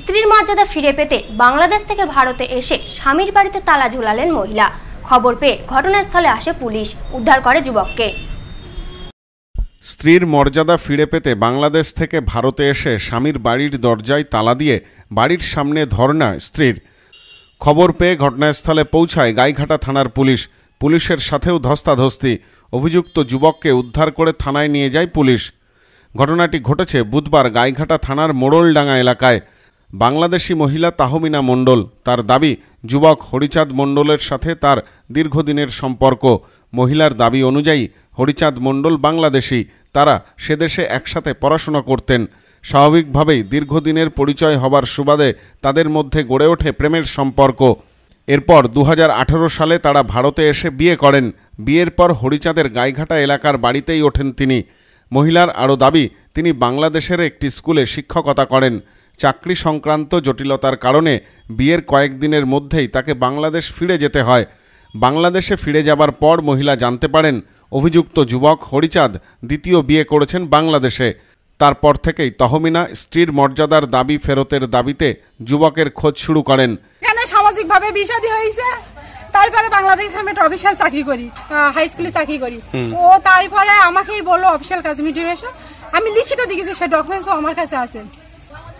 স্ত্রীর মর্যাদা ফিরে পেতে বাংলাদেশ থেকে ভারতে এসে স্বামীর বাড়িতে তালা ঝুলালেন মহিলা খবর পেয়ে ঘটনাস্থলে আসে পুলিশ উদ্ধার করে যুবককে স্ত্রীর মর্যাদা ফিরে পেতে বাংলাদেশ থেকে ভারতে এসে স্বামীর বাড়ির দরজায় তালা দিয়ে বাড়ির সামনে ধর্না স্ত্রীর খবর পেয়ে ঘটনাস্থলে পৌঁছায় গাইঘাটা থানার পুলিশ পুলিশের সাথেও ধস্তাধস্তি অভিযুক্ত যুবককে উদ্ধার করে থানায় নিয়ে যায় পুলিশ ঘটনাটি ঘটেছে বুধবার গাইঘাটা থানার মোড়লডাঙ্গা এলাকায় বাংলাদেশি মহিলা তাহমিনা মণ্ডল তার দাবি যুবক হরিচাঁদ মণ্ডলের সাথে তার দীর্ঘদিনের সম্পর্ক মহিলার দাবি অনুযায়ী হরিচাঁদ মণ্ডল বাংলাদেশি তারা সেদেশে একসাথে পড়াশোনা করতেন স্বাভাবিকভাবেই দীর্ঘদিনের পরিচয় হবার সুবাদে তাদের মধ্যে গড়ে ওঠে প্রেমের সম্পর্ক এরপর দু সালে তারা ভারতে এসে বিয়ে করেন বিয়ের পর হরিচাঁদের গাইঘাটা এলাকার বাড়িতেই ওঠেন তিনি মহিলার আরও দাবি তিনি বাংলাদেশের একটি স্কুলে শিক্ষকতা করেন চাকরি সংক্রান্ত জটিলতার কারণে বিয়ের কয়েকদিনের মধ্যেই তাকে বাংলাদেশ ফিরে যেতে হয় বাংলাদেশে ফিরে যাবার পর মহিলা জানতে পারেন অভিযুক্ত যুবক হরিচাঁদ দ্বিতীয় বিয়ে করেছেন বাংলাদেশে তারপর থেকেই তহমিনা স্ত্রীর মর্যাদার দাবি ফেরতের দাবিতে যুবকের খোঁজ শুরু করেন কেন সামাজিকভাবে বিষাদী হয়েছে তারপরে বাংলাদেশে আমি একটা অফিসিয়াল চাকরি করি হাই স্কুলে চাকরি করি ও তারপরে আমাকেই বললো অফিসিয়াল কাজ মিটিয়ে এসো আমি লিখিত দেখেছি সেই ডকুমেন্টসও আমার কাছে আছে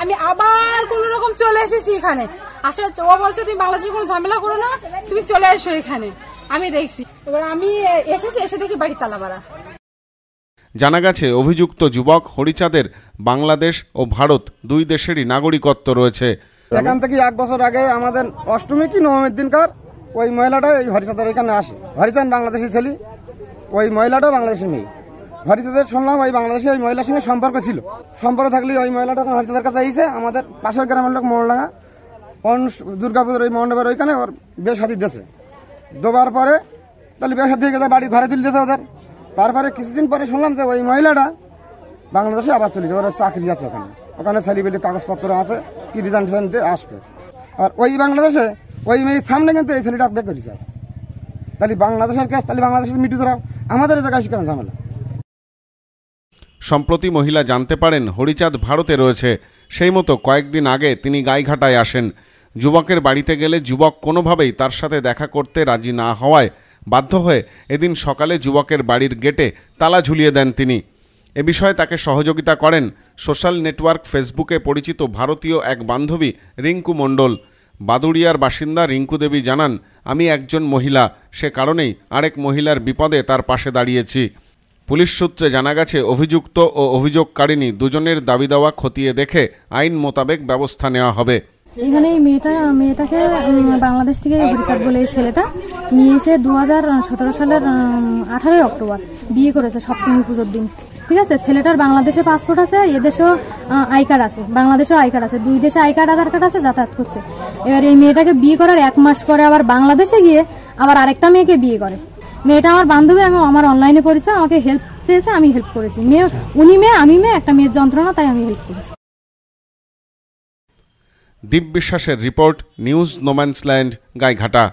আমি আবার কোন রকম চলে এসেছি এখানে আসা ও বলছে তুমি বাংলাদেশের কোনো ঝামেলা করো না তুমি চলে এসো এখানে আমি দেখছি এবার আমি এসেছি এসে দেখি বাড়ির তালা মারা জানা গেছে অভিযুক্ত যুবক হরিচাঁদের বাংলাদেশ ও ভারত দুই দেশেরই নাগরিকত্ব রয়েছে এখান থেকে এক বছর আগে আমাদের অষ্টমী কি নবমীর দিনকার ওই মহিলাটা ওই হরিচাঁদের এখানে আসে হরিচাঁদ বাংলাদেশি ছেলে ওই মহিলাটা বাংলাদেশি মেয়ে হরিচাঁদের শুনলাম ওই বাংলাদেশে ওই মহিলার সঙ্গে সম্পর্ক ছিল সম্পর্ক থাকলে ওই মহিলাটা হরিচাঁদের কাছে আইসে আমাদের পাশের গ্রামের লোক অন দুর্গাপুজোর ওই মণ্ডপের ওইখানে ওর বেশ হাতি দিয়েছে দোবার পরে তাহলে বেশ হাতি গেছে বাড়ি ঘরে তুলে দিয়েছে ওদের তারপরে কিছুদিন পরে শুনলাম যে ওই মহিলাটা বাংলাদেশে আবার চলে যাবে ওর চাকরি আছে ওখানে ওখানে ছেলেবেলি কাগজপত্র আছে কি রিজাল্ট আসবে আর ওই বাংলাদেশে ওই মেয়ের সামনে কিন্তু এই ছেলেটা বের করেছে তাহলে বাংলাদেশের কাজ তাহলে বাংলাদেশের মিটু ধরাও আমাদের জায়গায় কেন ঝামেলা সম্প্রতি মহিলা জানতে পারেন হরিচাঁদ ভারতে রয়েছে সেই মতো কয়েকদিন আগে তিনি গাইঘাটায় আসেন যুবকের বাড়িতে গেলে যুবক কোনোভাবেই তার সাথে দেখা করতে রাজি না হওয়ায় বাধ্য হয়ে এদিন সকালে যুবকের বাড়ির গেটে তালা ঝুলিয়ে দেন তিনি এ বিষয়ে তাকে সহযোগিতা করেন সোশ্যাল নেটওয়ার্ক ফেসবুকে পরিচিত ভারতীয় এক বান্ধবী রিঙ্কু মণ্ডল বাদুড়িয়ার বাসিন্দা রিঙ্কু দেবী জানান আমি একজন মহিলা সে কারণেই আরেক মহিলার বিপদে তার পাশে দাঁড়িয়েছি পুলিশ সূত্রে জানা গেছে অভিযুক্ত ও অভিযোগকারিনী দুজনের দাবি দাওয়া খতিয়ে দেখে আইন মোতাবেক ব্যবস্থা নেওয়া হবে এখানে এই মেয়েটা মেয়েটাকে বাংলাদেশ থেকে হরিচাঁদ বলে এই ছেলেটা নিয়ে এসে দু সালের আঠারোই অক্টোবর বিয়ে করেছে সপ্তমী পুজোর দিন ঠিক আছে ছেলেটার বাংলাদেশে পাসপোর্ট আছে এদেশেও আই কার্ড আছে বাংলাদেশেও আই কার্ড আছে দুই দেশে আই কার্ড আধার কার্ড আছে যাতায়াত করছে এবার এই মেয়েটাকে বিয়ে করার এক মাস পরে আবার বাংলাদেশে গিয়ে আবার আরেকটা মেয়েকে বিয়ে করে মেয়েটা আমার বান্ধবী আমি আমার অনলাইনে পড়েছে আমাকে হেল্প চেয়েছে আমি হেল্প করেছি মেয়ে উনি মেয়ে আমি মেয়ে একটা মেয়ের যন্ত্রণা তাই আমি হেল্প করেছি দীপ বিশ্বাসের রিপোর্ট নিউজ নোম্যান্সল্যান্ড গাইঘাটা